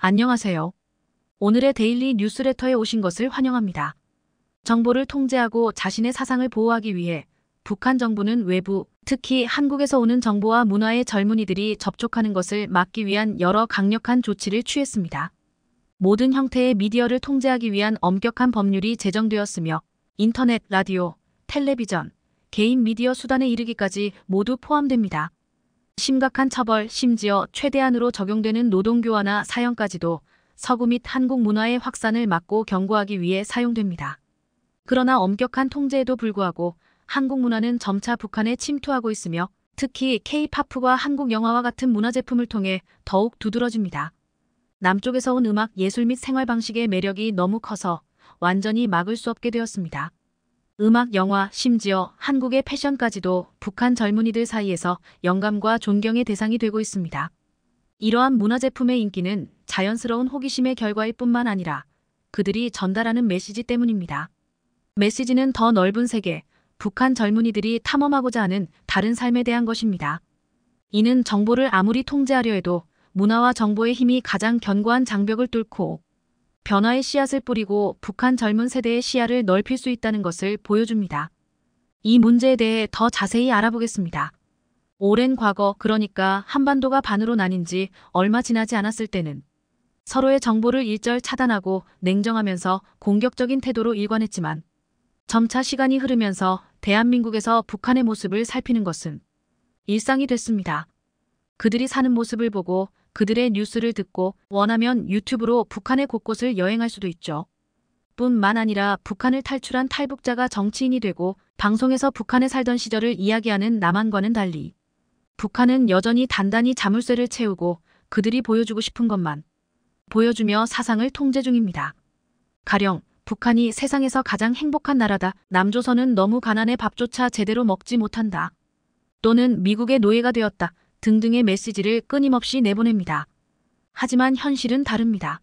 안녕하세요. 오늘의 데일리 뉴스레터에 오신 것을 환영합니다. 정보를 통제하고 자신의 사상을 보호하기 위해 북한 정부는 외부, 특히 한국에서 오는 정보와 문화의 젊은이들이 접촉하는 것을 막기 위한 여러 강력한 조치를 취했습니다. 모든 형태의 미디어를 통제하기 위한 엄격한 법률이 제정되었으며 인터넷, 라디오, 텔레비전, 개인 미디어 수단에 이르기까지 모두 포함됩니다. 심각한 처벌 심지어 최대한으로 적용되는 노동교화나 사형까지도 서구 및 한국 문화의 확산을 막고 경고하기 위해 사용됩니다. 그러나 엄격한 통제에도 불구하고 한국 문화는 점차 북한에 침투하고 있으며 특히 k p o p 과 한국 영화와 같은 문화 제품을 통해 더욱 두드러집니다. 남쪽에서 온 음악, 예술 및 생활 방식의 매력이 너무 커서 완전히 막을 수 없게 되었습니다. 음악, 영화, 심지어 한국의 패션까지도 북한 젊은이들 사이에서 영감과 존경의 대상이 되고 있습니다. 이러한 문화제품의 인기는 자연스러운 호기심의 결과일 뿐만 아니라 그들이 전달하는 메시지 때문입니다. 메시지는 더 넓은 세계, 북한 젊은이들이 탐험하고자 하는 다른 삶에 대한 것입니다. 이는 정보를 아무리 통제하려 해도 문화와 정보의 힘이 가장 견고한 장벽을 뚫고 변화의 씨앗을 뿌리고 북한 젊은 세대의 시야를 넓힐 수 있다는 것을 보여줍니다. 이 문제에 대해 더 자세히 알아보겠습니다. 오랜 과거 그러니까 한반도가 반으로 나뉜 지 얼마 지나지 않았을 때는 서로의 정보를 일절 차단하고 냉정하면서 공격적인 태도로 일관했지만 점차 시간이 흐르면서 대한민국에서 북한의 모습을 살피는 것은 일상이 됐습니다. 그들이 사는 모습을 보고 그들의 뉴스를 듣고 원하면 유튜브로 북한의 곳곳을 여행할 수도 있죠. 뿐만 아니라 북한을 탈출한 탈북자가 정치인이 되고 방송에서 북한에 살던 시절을 이야기하는 남한과는 달리 북한은 여전히 단단히 자물쇠를 채우고 그들이 보여주고 싶은 것만 보여주며 사상을 통제 중입니다. 가령 북한이 세상에서 가장 행복한 나라다. 남조선은 너무 가난해 밥조차 제대로 먹지 못한다. 또는 미국의 노예가 되었다. 등등의 메시지를 끊임없이 내보냅니다. 하지만 현실은 다릅니다.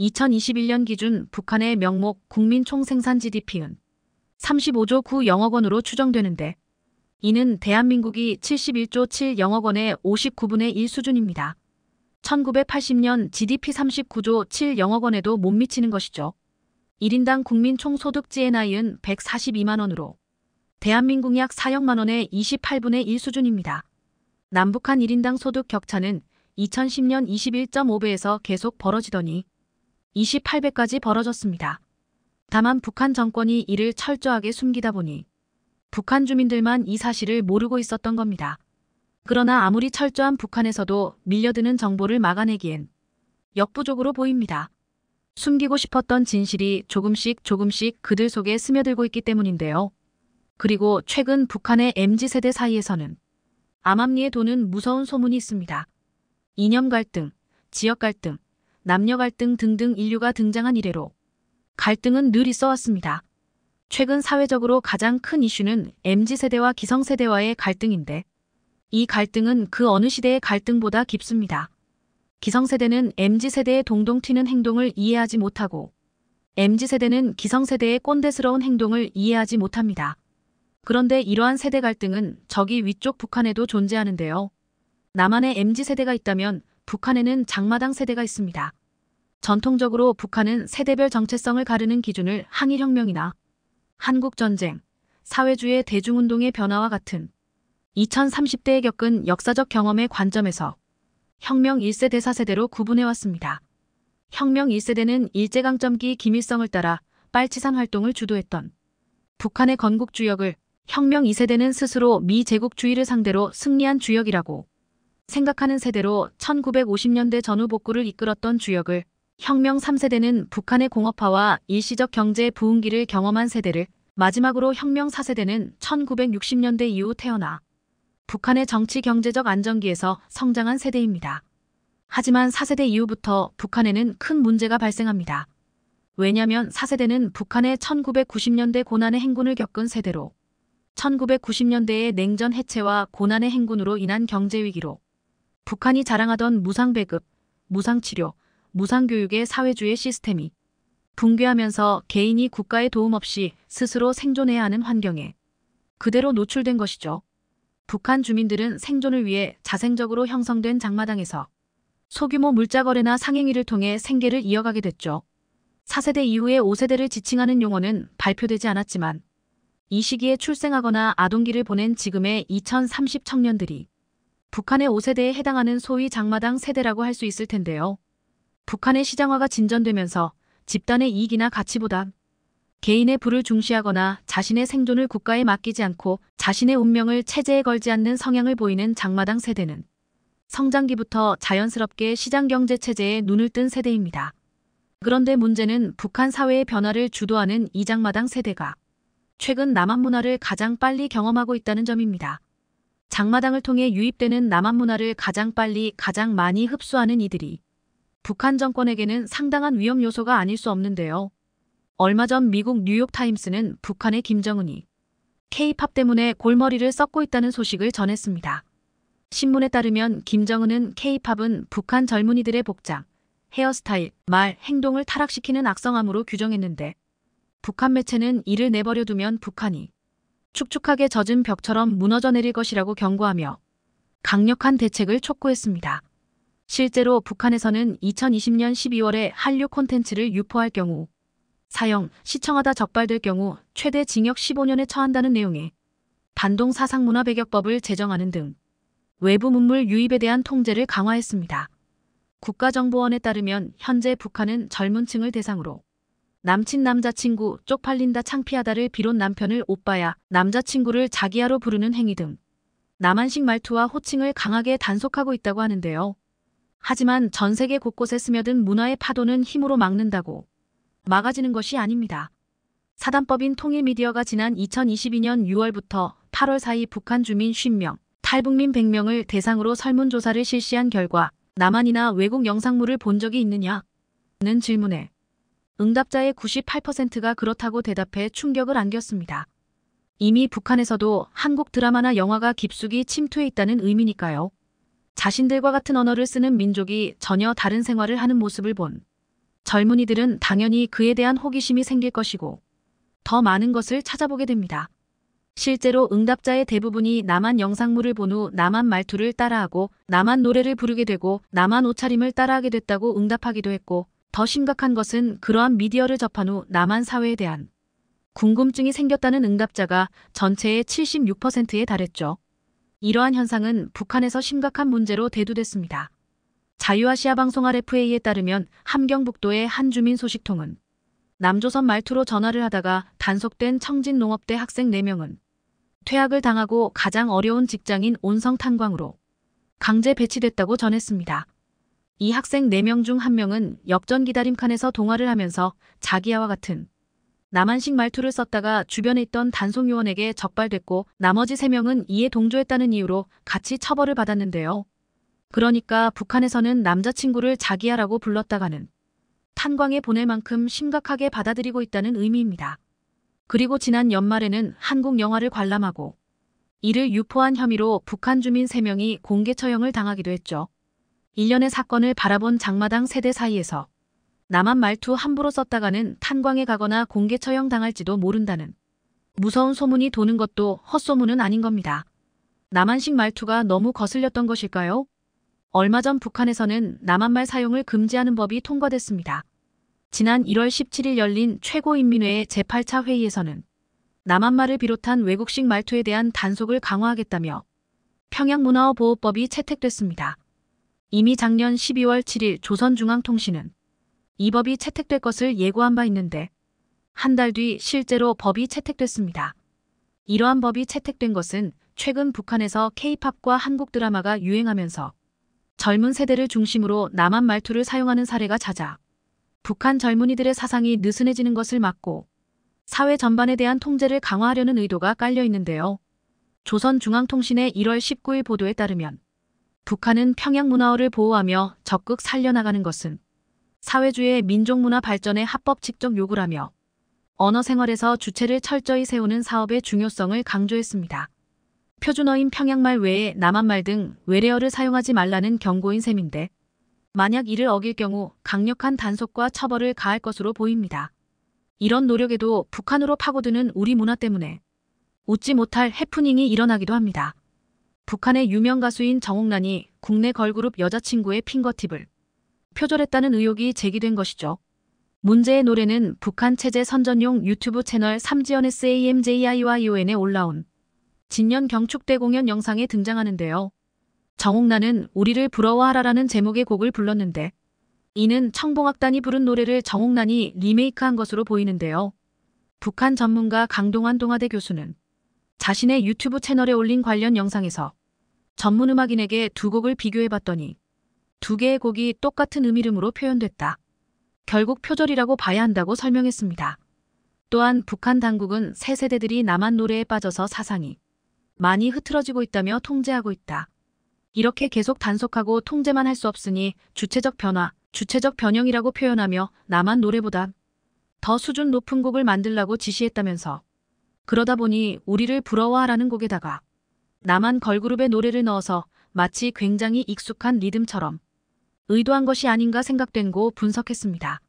2021년 기준 북한의 명목 국민 총생산 g d p 은 35조 9영억 원으로 추정되는데 이는 대한민국이 71조 7영억 원의 59분의 1 수준입니다. 1980년 GDP 39조 7영억 원에도 못 미치는 것이죠. 1인당 국민 총소득 GNI은 142만 원으로 대한민국 약 4억만 원의 28분의 1 수준입니다. 남북한 1인당 소득 격차는 2010년 21.5배에서 계속 벌어지더니 28배까지 벌어졌습니다. 다만 북한 정권이 이를 철저하게 숨기다 보니 북한 주민들만 이 사실을 모르고 있었던 겁니다. 그러나 아무리 철저한 북한에서도 밀려드는 정보를 막아내기엔 역부족으로 보입니다. 숨기고 싶었던 진실이 조금씩 조금씩 그들 속에 스며들고 있기 때문인데요. 그리고 최근 북한의 MZ세대 사이에서는 암암리에 도는 무서운 소문이 있습니다. 이념 갈등, 지역 갈등, 남녀 갈등 등등 인류가 등장한 이래로 갈등은 늘 있어 왔습니다. 최근 사회적으로 가장 큰 이슈는 MZ세대와 기성세대와의 갈등인데 이 갈등은 그 어느 시대의 갈등보다 깊습니다. 기성세대는 MZ세대의 동동 튀는 행동을 이해하지 못하고 MZ세대는 기성세대의 꼰대스러운 행동을 이해하지 못합니다. 그런데 이러한 세대 갈등은 저기 위쪽 북한에도 존재하는데요. 남한에 MZ세대가 있다면 북한에는 장마당 세대가 있습니다. 전통적으로 북한은 세대별 정체성을 가르는 기준을 항일혁명이나 한국전쟁, 사회주의 대중운동의 변화와 같은 2030대에 겪은 역사적 경험의 관점에서 혁명 1세대 4세대로 구분해왔습니다. 혁명 1세대는 일제강점기 김일성을 따라 빨치산 활동을 주도했던 북한의 건국주역을 혁명 2세대는 스스로 미 제국주의를 상대로 승리한 주역이라고 생각하는 세대로 1950년대 전후 복구를 이끌었던 주역을 혁명 3세대는 북한의 공업화와 일시적 경제 부흥기를 경험한 세대를 마지막으로 혁명 4세대는 1960년대 이후 태어나 북한의 정치 경제적 안정기에서 성장한 세대입니다. 하지만 4세대 이후부터 북한에는 큰 문제가 발생합니다. 왜냐하면 4세대는 북한의 1990년대 고난의 행군을 겪은 세대로 1990년대의 냉전 해체와 고난의 행군으로 인한 경제위기로 북한이 자랑하던 무상배급, 무상치료, 무상교육의 사회주의 시스템이 붕괴하면서 개인이 국가의 도움 없이 스스로 생존해야 하는 환경에 그대로 노출된 것이죠. 북한 주민들은 생존을 위해 자생적으로 형성된 장마당에서 소규모 물자거래나 상행위를 통해 생계를 이어가게 됐죠. 4세대 이후의 5세대를 지칭하는 용어는 발표되지 않았지만 이 시기에 출생하거나 아동기를 보낸 지금의 2030 청년들이 북한의 5세대에 해당하는 소위 장마당 세대라고 할 수 있을 텐데요. 북한의 시장화가 진전되면서 집단의 이익이나 가치보다 개인의 부를 중시하거나 자신의 생존을 국가에 맡기지 않고 자신의 운명을 체제에 걸지 않는 성향을 보이는 장마당 세대는 성장기부터 자연스럽게 시장경제 체제에 눈을 뜬 세대입니다. 그런데 문제는 북한 사회의 변화를 주도하는 이 장마당 세대가 최근 남한 문화를 가장 빨리 경험하고 있다는 점입니다. 장마당을 통해 유입되는 남한 문화를 가장 빨리 가장 많이 흡수하는 이들이 북한 정권에게는 상당한 위험 요소가 아닐 수 없는데요. 얼마 전 미국 뉴욕타임스는 북한의 김정은이 K-팝 때문에 골머리를 썩고 있다는 소식을 전했습니다. 신문에 따르면 김정은은 K-팝은 북한 젊은이들의 복장, 헤어스타일, 말, 행동을 타락시키는 악성함으로 규정했는데 북한 매체는 이를 내버려 두면 북한이 축축하게 젖은 벽처럼 무너져 내릴 것이라고 경고하며 강력한 대책을 촉구했습니다. 실제로 북한에서는 2020년 12월에 한류 콘텐츠를 유포할 경우 사형, 시청하다 적발될 경우 최대 징역 15년에 처한다는 내용의 반동 사상문화 배격법을 제정하는 등 외부 문물 유입에 대한 통제를 강화했습니다. 국가정보원에 따르면 현재 북한은 젊은 층을 대상으로 남친 남자친구 쪽팔린다 창피하다를 비롯 남편을 오빠야 남자친구를 자기야로 부르는 행위 등 남한식 말투와 호칭을 강하게 단속하고 있다고 하는데요. 하지만 전 세계 곳곳에 스며든 문화의 파도는 힘으로 막는다고 막아지는 것이 아닙니다. 사단법인 통일미디어가 지난 2022년 6월부터 8월 사이 북한 주민 10명, 탈북민 100명을 대상으로 설문조사를 실시한 결과 남한이나 외국 영상물을 본 적이 있느냐? 는 질문에 응답자의 98%가 그렇다고 대답해 충격을 안겼습니다. 이미 북한에서도 한국 드라마나 영화가 깊숙이 침투해 있다는 의미니까요. 자신들과 같은 언어를 쓰는 민족이 전혀 다른 생활을 하는 모습을 본 젊은이들은 당연히 그에 대한 호기심이 생길 것이고 더 많은 것을 찾아보게 됩니다. 실제로 응답자의 대부분이 남한 영상물을 본 후 남한 말투를 따라하고 남한 노래를 부르게 되고 남한 옷차림을 따라하게 됐다고 응답하기도 했고 더 심각한 것은 그러한 미디어를 접한 후 남한 사회에 대한 궁금증이 생겼다는 응답자가 전체의 76%에 달했죠. 이러한 현상은 북한에서 심각한 문제로 대두됐습니다. 자유아시아 방송 RFA에 따르면 함경북도의 한 주민 소식통은 남조선 말투로 전화를 하다가 단속된 청진농업대 학생 4명은 퇴학을 당하고 가장 어려운 직장인 온성 탄광으로 강제 배치됐다고 전했습니다. 이 학생 4명 중 1명은 역전 기다림 칸에서 동화를 하면서 자기야와 같은 남한식 말투를 썼다가 주변에 있던 단속 요원에게 적발됐고 나머지 3명은 이에 동조했다는 이유로 같이 처벌을 받았는데요. 그러니까 북한에서는 남자친구를 자기야라고 불렀다가는 탄광에 보낼 만큼 심각하게 받아들이고 있다는 의미입니다. 그리고 지난 연말에는 한국 영화를 관람하고 이를 유포한 혐의로 북한 주민 3명이 공개 처형을 당하기도 했죠. 일련의 사건을 바라본 장마당 세대 사이에서 남한 말투 함부로 썼다가는 탄광에 가거나 공개 처형당할지도 모른다는 무서운 소문이 도는 것도 헛소문은 아닌 겁니다. 남한식 말투가 너무 거슬렸던 것일까요? 얼마 전 북한에서는 남한말 사용을 금지하는 법이 통과됐습니다. 지난 1월 17일 열린 최고인민회의 제8차 회의에서는 남한말을 비롯한 외국식 말투에 대한 단속을 강화하겠다며 평양문화어보호법이 채택됐습니다. 이미 작년 12월 7일 조선중앙통신은 이 법이 채택될 것을 예고한 바 있는데 한 달 뒤 실제로 법이 채택됐습니다. 이러한 법이 채택된 것은 최근 북한에서 케이팝과 한국 드라마가 유행하면서 젊은 세대를 중심으로 남한 말투를 사용하는 사례가 잦아 북한 젊은이들의 사상이 느슨해지는 것을 막고 사회 전반에 대한 통제를 강화하려는 의도가 깔려 있는데요. 조선중앙통신의 1월 19일 보도에 따르면 북한은 평양 문화를 어 보호하며 적극 살려나가는 것은 사회주의 민족문화 발전의 합법칙적 요구라며 언어생활에서 주체를 철저히 세우는 사업의 중요성을 강조했습니다. 표준어인 평양말 외에 남한말 등 외래어를 사용하지 말라는 경고인 셈인데 만약 이를 어길 경우 강력한 단속과 처벌을 가할 것으로 보입니다. 이런 노력에도 북한으로 파고드는 우리 문화 때문에 웃지 못할 해프닝이 일어나기도 합니다. 북한의 유명 가수인 정옥란이 국내 걸그룹 여자친구의 핑거팁을 표절했다는 의혹이 제기된 것이죠. 문제의 노래는 북한 체제 선전용 유튜브 채널 삼지연 SAMJIYON에 올라온 진년 경축대 공연 영상에 등장하는데요. 정옥란은 우리를 부러워하라라는 제목의 곡을 불렀는데 이는 청봉악단이 부른 노래를 정옥란이 리메이크한 것으로 보이는데요. 북한 전문가 강동환 동아대 교수는 자신의 유튜브 채널에 올린 관련 영상에서 전문 음악인에게 두 곡을 비교해봤더니 두 개의 곡이 똑같은 음이름으로 표현됐다. 결국 표절이라고 봐야 한다고 설명했습니다. 또한 북한 당국은 새 세대들이 남한 노래에 빠져서 사상이 많이 흐트러지고 있다며 통제하고 있다. 이렇게 계속 단속하고 통제만 할 수 없으니 주체적 변화, 주체적 변형이라고 표현하며 남한 노래보다 더 수준 높은 곡을 만들라고 지시했다면서 그러다 보니 우리를 부러워하라는 곡에다가 나만 걸그룹의 노래를 넣어서 마치 굉장히 익숙한 리듬처럼 의도한 것이 아닌가 생각된 고 분석했습니다.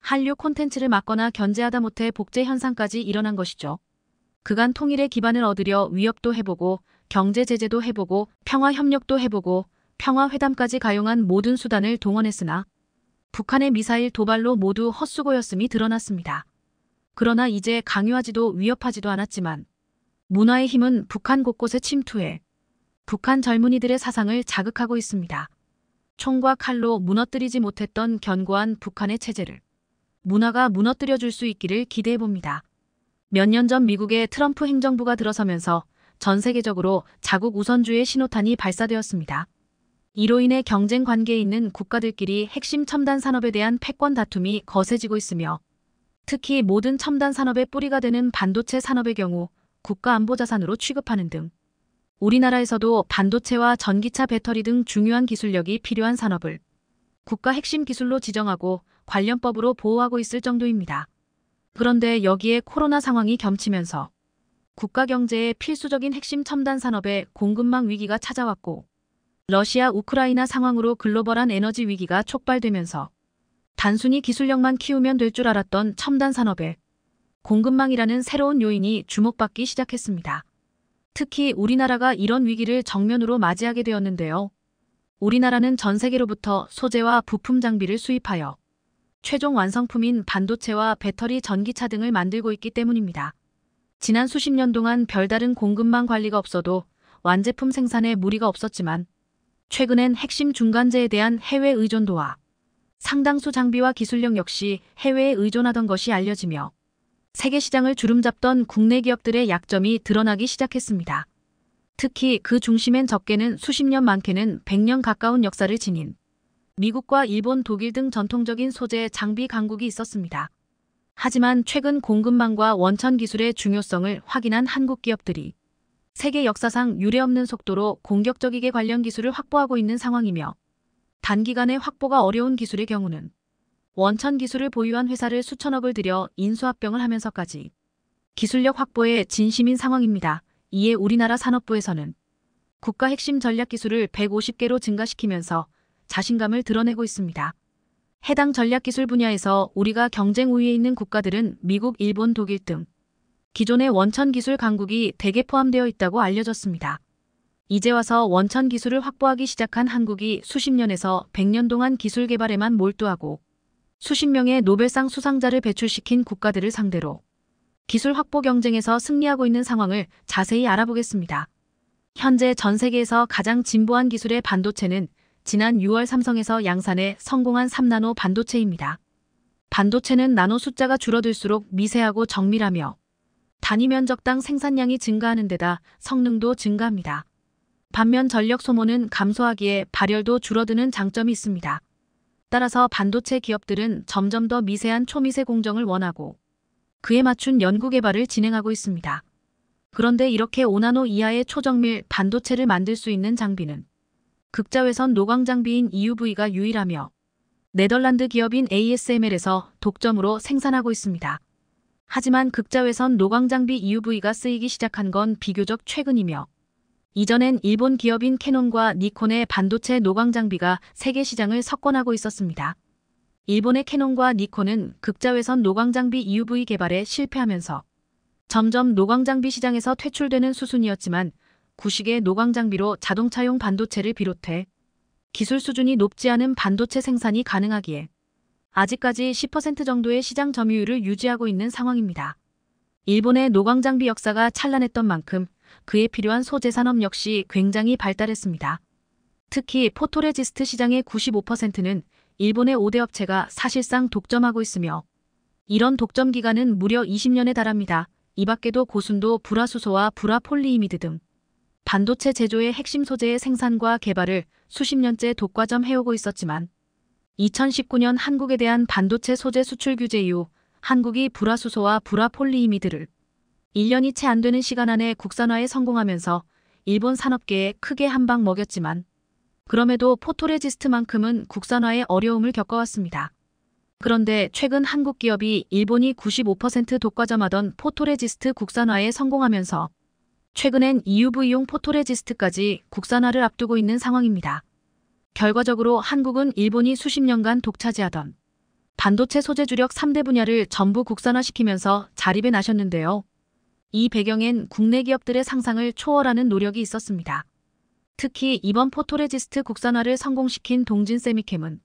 한류 콘텐츠를 막거나 견제하다 못해 복제 현상까지 일어난 것이죠. 그간 통일의 기반을 얻으려 위협도 해보고 경제 제재도 해보고 평화 협력도 해보고 평화 회담까지 가용한 모든 수단을 동원했으나 북한의 미사일 도발로 모두 헛수고였음이 드러났습니다. 그러나 이제 강요하지도 위협하지도 않았지만 문화의 힘은 북한 곳곳에 침투해 북한 젊은이들의 사상을 자극하고 있습니다. 총과 칼로 무너뜨리지 못했던 견고한 북한의 체제를 문화가 무너뜨려 줄 수 있기를 기대해 봅니다. 몇 년 전 미국의 트럼프 행정부가 들어서면서 전 세계적으로 자국 우선주의 신호탄이 발사되었습니다. 이로 인해 경쟁 관계에 있는 국가들끼리 핵심 첨단 산업에 대한 패권 다툼이 거세지고 있으며 특히 모든 첨단 산업의 뿌리가 되는 반도체 산업의 경우 국가안보자산으로 취급하는 등 우리나라에서도 반도체와 전기차 배터리 등 중요한 기술력이 필요한 산업을 국가 핵심 기술로 지정하고 관련법으로 보호하고 있을 정도입니다. 그런데 여기에 코로나 상황이 겸치면서 국가 경제의 필수적인 핵심 첨단 산업에 공급망 위기가 찾아왔고 러시아 우크라이나 상황으로 글로벌한 에너지 위기가 촉발되면서 단순히 기술력만 키우면 될 줄 알았던 첨단 산업에 공급망이라는 새로운 요인이 주목받기 시작했습니다. 특히 우리나라가 이런 위기를 정면으로 맞이하게 되었는데요. 우리나라는 전 세계로부터 소재와 부품 장비를 수입하여 최종 완성품인 반도체와 배터리 전기차 등을 만들고 있기 때문입니다. 지난 수십 년 동안 별다른 공급망 관리가 없어도 완제품 생산에 무리가 없었지만 최근엔 핵심 중간재에 대한 해외 의존도와 상당수 장비와 기술력 역시 해외에 의존하던 것이 알려지며 세계 시장을 주름잡던 국내 기업들의 약점이 드러나기 시작했습니다. 특히 그 중심엔 적게는 수십 년 많게는 100년 가까운 역사를 지닌 미국과 일본, 독일 등 전통적인 소재 장비 강국이 있었습니다. 하지만 최근 공급망과 원천 기술의 중요성을 확인한 한국 기업들이 세계 역사상 유례없는 속도로 공격적이게 관련 기술을 확보하고 있는 상황이며 단기간에 확보가 어려운 기술의 경우는 원천 기술을 보유한 회사를 수천억을 들여 인수합병을 하면서까지 기술력 확보에 진심인 상황입니다. 이에 우리나라 산업부에서는 국가 핵심 전략 기술을 150개로 증가시키면서 자신감을 드러내고 있습니다. 해당 전략 기술 분야에서 우리가 경쟁 우위에 있는 국가들은 미국, 일본, 독일 등 기존의 원천 기술 강국이 대개 포함되어 있다고 알려졌습니다. 이제 와서 원천 기술을 확보하기 시작한 한국이 수십 년에서 백 년 동안 기술 개발에만 몰두하고 수십 명의 노벨상 수상자를 배출시킨 국가들을 상대로 기술 확보 경쟁에서 승리하고 있는 상황을 자세히 알아보겠습니다. 현재 전 세계에서 가장 진보한 기술의 반도체는 지난 6월 삼성에서 양산에 성공한 3나노 반도체입니다. 반도체는 나노 숫자가 줄어들수록 미세하고 정밀하며 단위 면적당 생산량이 증가하는 데다 성능도 증가합니다. 반면 전력 소모는 감소하기에 발열도 줄어드는 장점이 있습니다. 따라서 반도체 기업들은 점점 더 미세한 초미세 공정을 원하고 그에 맞춘 연구개발을 진행하고 있습니다. 그런데 이렇게 5나노 이하의 초정밀 반도체를 만들 수 있는 장비는 극자외선 노광 장비인 EUV가 유일하며 네덜란드 기업인 ASML에서 독점으로 생산하고 있습니다. 하지만 극자외선 노광 장비 EUV가 쓰이기 시작한 건 비교적 최근이며 이전엔 일본 기업인 캐논과 니콘의 반도체 노광 장비가 세계 시장을 석권하고 있었습니다. 일본의 캐논과 니콘은 극자외선 노광 장비 EUV 개발에 실패하면서 점점 노광 장비 시장에서 퇴출되는 수순이었지만 구식의 노광 장비로 자동차용 반도체를 비롯해 기술 수준이 높지 않은 반도체 생산이 가능하기에 아직까지 10% 정도의 시장 점유율을 유지하고 있는 상황입니다. 일본의 노광 장비 역사가 찬란했던 만큼 그에 필요한 소재 산업 역시 굉장히 발달했습니다. 특히 포토레지스트 시장의 95%는 일본의 5대 업체가 사실상 독점하고 있으며 이런 독점 기간은 무려 20년에 달합니다. 이 밖에도 고순도 불화수소와 불화폴리이미드 등 반도체 제조의 핵심 소재의 생산과 개발을 수십 년째 독과점 해오고 있었지만 2019년 한국에 대한 반도체 소재 수출 규제 이후 한국이 불화수소와 불화폴리이미드를 1년이 채 안 되는 시간 안에 국산화에 성공하면서 일본 산업계에 크게 한 방 먹였지만 그럼에도 포토레지스트만큼은 국산화에 어려움을 겪어왔습니다. 그런데 최근 한국 기업이 일본이 95% 독과점하던 포토레지스트 국산화에 성공하면서 최근엔 EUV용 포토레지스트까지 국산화를 앞두고 있는 상황입니다. 결과적으로 한국은 일본이 수십 년간 독차지하던 반도체 소재 주력 3대 분야를 전부 국산화시키면서 자립에 나셨는데요. 이 배경엔 국내 기업들의 상상을 초월하는 노력이 있었습니다. 특히 이번 포토레지스트 국산화를 성공시킨 동진세미캠은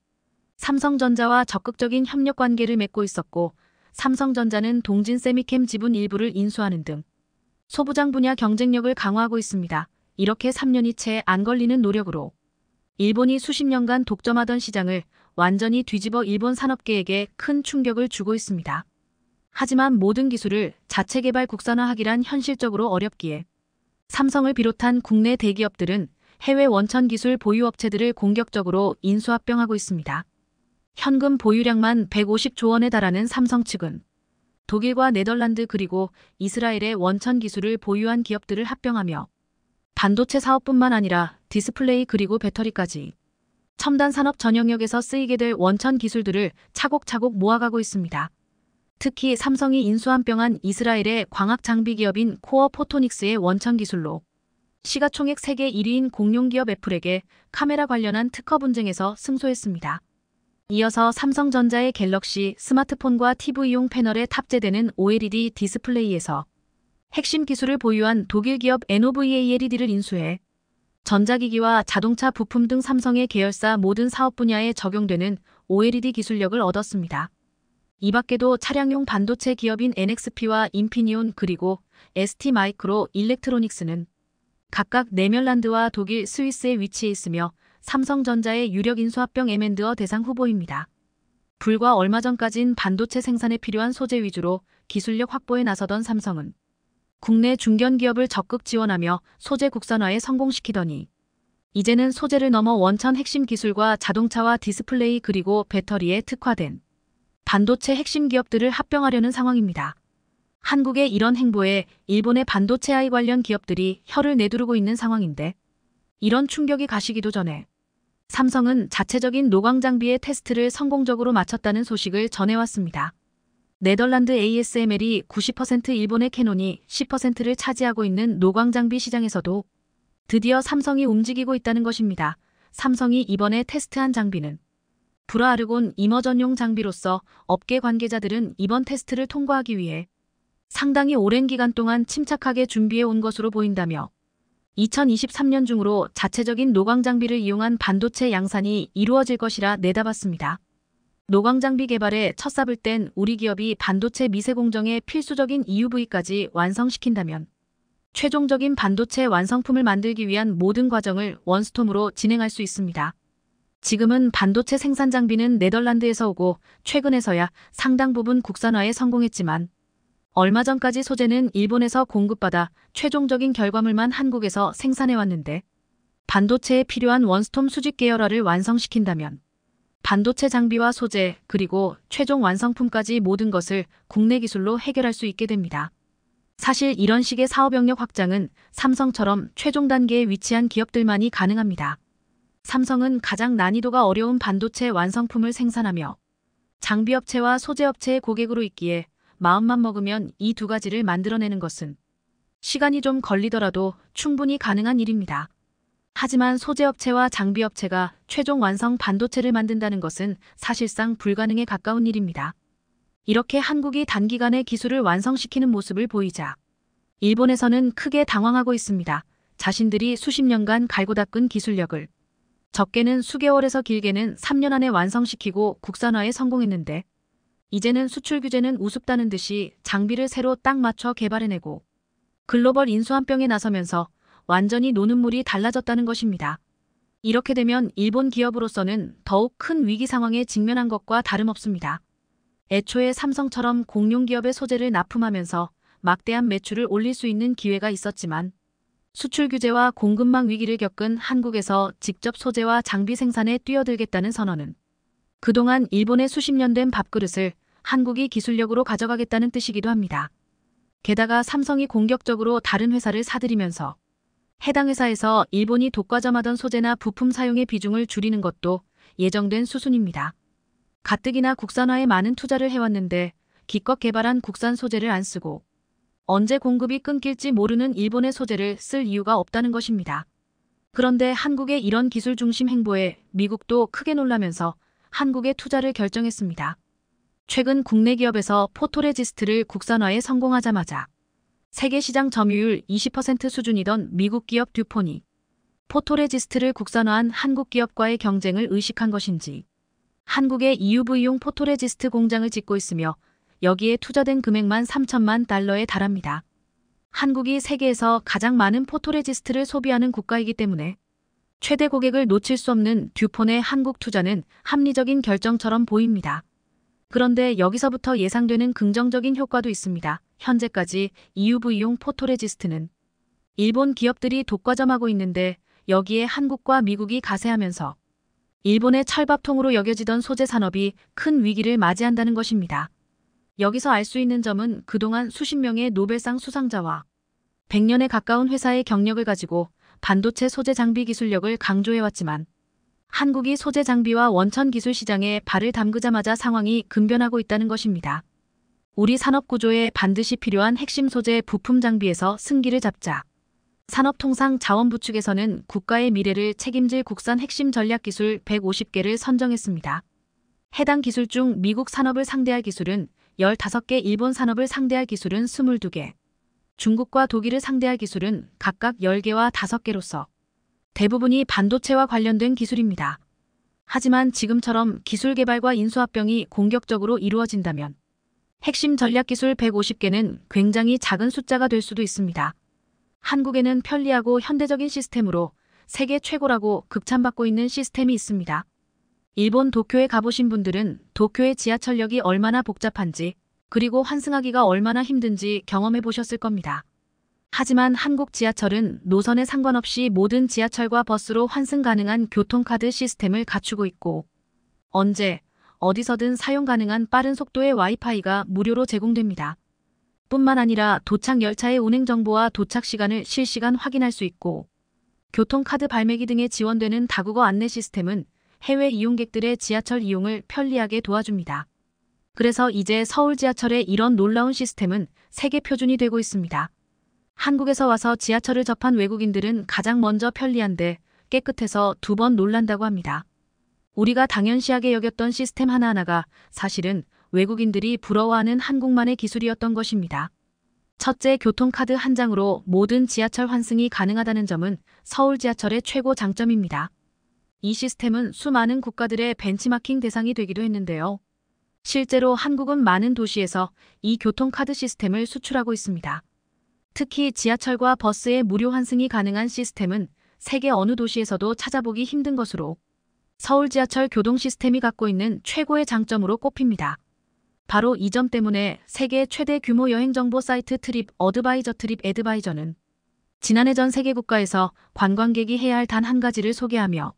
삼성전자와 적극적인 협력 관계를 맺고 있었고 삼성전자는 동진세미캠 지분 일부를 인수하는 등 소부장 분야 경쟁력을 강화하고 있습니다. 이렇게 3년이 채 안 걸리는 노력으로 일본이 수십 년간 독점하던 시장을 완전히 뒤집어 일본 산업계에게 큰 충격을 주고 있습니다. 하지만 모든 기술을 자체 개발 국산화하기란 현실적으로 어렵기에 삼성을 비롯한 국내 대기업들은 해외 원천 기술 보유업체들을 공격적으로 인수합병하고 있습니다. 현금 보유량만 150조 원에 달하는 삼성 측은 독일과 네덜란드 그리고 이스라엘의 원천 기술을 보유한 기업들을 합병하며 반도체 사업뿐만 아니라 디스플레이 그리고 배터리까지 첨단 산업 전 영역에서 쓰이게 될 원천 기술들을 차곡차곡 모아가고 있습니다. 특히 삼성이 인수한 병한 이스라엘의 광학 장비 기업인 코어 포토닉스의 원천 기술로 시가총액 세계 1위인 공룡기업 애플에게 카메라 관련한 특허 분쟁에서 승소했습니다. 이어서 삼성전자의 갤럭시 스마트폰과 TV용 패널에 탑재되는 OLED 디스플레이에서 핵심 기술을 보유한 독일 기업 NOVALED를 인수해 전자기기와 자동차 부품 등 삼성의 계열사 모든 사업 분야에 적용되는 OLED 기술력을 얻었습니다. 이 밖에도 차량용 반도체 기업인 NXP와 인피니온 그리고 ST마이크로 일렉트로닉스는 각각 네멜란드와 독일, 스위스에 위치해 있으며 삼성전자의 유력 인수합병 에드어 대상 후보입니다. 불과 얼마 전까진 반도체 생산에 필요한 소재 위주로 기술력 확보에 나서던 삼성은 국내 중견기업을 적극 지원하며 소재 국산화에 성공시키더니 이제는 소재를 넘어 원천 핵심 기술과 자동차와 디스플레이 그리고 배터리에 특화된 반도체 핵심 기업들을 합병하려는 상황입니다. 한국의 이런 행보에 일본의 반도체 아이 관련 기업들이 혀를 내두르고 있는 상황인데 이런 충격이 가시기도 전에 삼성은 자체적인 노광 장비의 테스트를 성공적으로 마쳤다는 소식을 전해왔습니다. 네덜란드 ASML이 90% 일본의 캐논이 10%를 차지하고 있는 노광 장비 시장에서도 드디어 삼성이 움직이고 있다는 것입니다. 삼성이 이번에 테스트한 장비는 브라아르곤 임머 전용 장비로서 업계 관계자들은 이번 테스트를 통과하기 위해 상당히 오랜 기간 동안 침착하게 준비해 온 것으로 보인다며 2023년 중으로 자체적인 노광 장비를 이용한 반도체 양산이 이루어질 것이라 내다봤습니다. 노광 장비 개발에 첫 삽을 뗀 우리 기업이 반도체 미세 공정의 필수적인 EUV까지 완성시킨다면 최종적인 반도체 완성품을 만들기 위한 모든 과정을 원스톰으로 진행할 수 있습니다. 지금은 반도체 생산 장비는 네덜란드에서 오고 최근에서야 상당 부분 국산화에 성공했지만 얼마 전까지 소재는 일본에서 공급받아 최종적인 결과물만 한국에서 생산해왔는데 반도체에 필요한 원스톰 수직 계열화를 완성시킨다면 반도체 장비와 소재 그리고 최종 완성품까지 모든 것을 국내 기술로 해결할 수 있게 됩니다. 사실 이런 식의 사업 영역 확장은 삼성처럼 최종 단계에 위치한 기업들만이 가능합니다. 삼성은 가장 난이도가 어려운 반도체 완성품을 생산하며 장비업체와 소재업체의 고객으로 있기에 마음만 먹으면 이 두 가지를 만들어내는 것은 시간이 좀 걸리더라도 충분히 가능한 일입니다. 하지만 소재업체와 장비업체가 최종 완성 반도체를 만든다는 것은 사실상 불가능에 가까운 일입니다. 이렇게 한국이 단기간에 기술을 완성시키는 모습을 보이자 일본에서는 크게 당황하고 있습니다. 자신들이 수십 년간 갈고 닦은 기술력을 적게는 수개월에서 길게는 3년 안에 완성시키고 국산화에 성공했는데 이제는 수출 규제는 우습다는 듯이 장비를 새로 딱 맞춰 개발해내고 글로벌 인수한병에 나서면서 완전히 노는 물이 달라졌다는 것입니다. 이렇게 되면 일본 기업으로서는 더욱 큰 위기 상황에 직면한 것과 다름없습니다. 애초에 삼성처럼 공룡기업의 소재를 납품하면서 막대한 매출을 올릴 수 있는 기회가 있었지만 수출 규제와 공급망 위기를 겪은 한국에서 직접 소재와 장비 생산에 뛰어들겠다는 선언은 그동안 일본의 수십 년 된 밥그릇을 한국이 기술력으로 가져가겠다는 뜻이기도 합니다. 게다가 삼성이 공격적으로 다른 회사를 사들이면서 해당 회사에서 일본이 독과점하던 소재나 부품 사용의 비중을 줄이는 것도 예정된 수순입니다. 가뜩이나 국산화에 많은 투자를 해왔는데 기껏 개발한 국산 소재를 안 쓰고 언제 공급이 끊길지 모르는 일본의 소재를 쓸 이유가 없다는 것입니다. 그런데 한국의 이런 기술 중심 행보에 미국도 크게 놀라면서 한국의 투자를 결정했습니다. 최근 국내 기업에서 포토레지스트를 국산화에 성공하자마자 세계 시장 점유율 20% 수준이던 미국 기업 듀폰이 포토레지스트를 국산화한 한국 기업과의 경쟁을 의식한 것인지 한국의 EUV용 포토레지스트 공장을 짓고 있으며 여기에 투자된 금액만 3천만 달러에 달합니다. 한국이 세계에서 가장 많은 포토레지스트를 소비하는 국가이기 때문에 최대 고객을 놓칠 수 없는 듀폰의 한국 투자는 합리적인 결정처럼 보입니다. 그런데 여기서부터 예상되는 긍정적인 효과도 있습니다. 현재까지 EUV용 포토레지스트는 일본 기업들이 독과점하고 있는데 여기에 한국과 미국이 가세하면서 일본의 철밥통으로 여겨지던 소재 산업이 큰 위기를 맞이한다는 것입니다. 여기서 알 수 있는 점은 그동안 수십 명의 노벨상 수상자와 100년에 가까운 회사의 경력을 가지고 반도체 소재 장비 기술력을 강조해왔지만 한국이 소재 장비와 원천 기술 시장에 발을 담그자마자 상황이 급변하고 있다는 것입니다. 우리 산업 구조에 반드시 필요한 핵심 소재 부품 장비에서 승기를 잡자. 산업통상 자원부축에서는 국가의 미래를 책임질 국산 핵심 전략 기술 150개를 선정했습니다. 해당 기술 중 미국 산업을 상대할 기술은 15개 일본 산업을 상대할 기술은 22개, 중국과 독일을 상대할 기술은 각각 10개와 5개로서 대부분이 반도체와 관련된 기술입니다. 하지만 지금처럼 기술 개발과 인수합병이 공격적으로 이루어진다면 핵심 전략기술 150개는 굉장히 작은 숫자가 될 수도 있습니다. 한국에는 편리하고 현대적인 시스템으로 세계 최고라고 극찬받고 있는 시스템이 있습니다. 일본 도쿄에 가보신 분들은 도쿄의 지하철역이 얼마나 복잡한지 그리고 환승하기가 얼마나 힘든지 경험해 보셨을 겁니다. 하지만 한국 지하철은 노선에 상관없이 모든 지하철과 버스로 환승 가능한 교통카드 시스템을 갖추고 있고 언제 어디서든 사용 가능한 빠른 속도의 와이파이가 무료로 제공됩니다. 뿐만 아니라 도착 열차의 운행 정보와 도착 시간을 실시간 확인할 수 있고 교통카드 발매기 등에 지원되는 다국어 안내 시스템은 해외 이용객들의 지하철 이용을 편리하게 도와줍니다. 그래서 이제 서울 지하철의 이런 놀라운 시스템은 세계 표준이 되고 있습니다. 한국에서 와서 지하철을 접한 외국인들은 가장 먼저 편리한데 깨끗해서 두 번 놀란다고 합니다. 우리가 당연시하게 여겼던 시스템 하나하나가 사실은 외국인들이 부러워하는 한국만의 기술이었던 것입니다. 첫째 교통카드 한 장으로 모든 지하철 환승이 가능하다는 점은 서울 지하철의 최고 장점입니다. 이 시스템은 수많은 국가들의 벤치마킹 대상이 되기도 했는데요. 실제로 한국은 많은 도시에서 이 교통카드 시스템을 수출하고 있습니다. 특히 지하철과 버스의 무료 환승이 가능한 시스템은 세계 어느 도시에서도 찾아보기 힘든 것으로 서울 지하철 교동 시스템이 갖고 있는 최고의 장점으로 꼽힙니다. 바로 이 점 때문에 세계 최대 규모 여행정보 사이트 트립 어드바이저 트립 에드바이저는 지난해 전 세계 국가에서 관광객이 해야 할 단 한 가지를 소개하며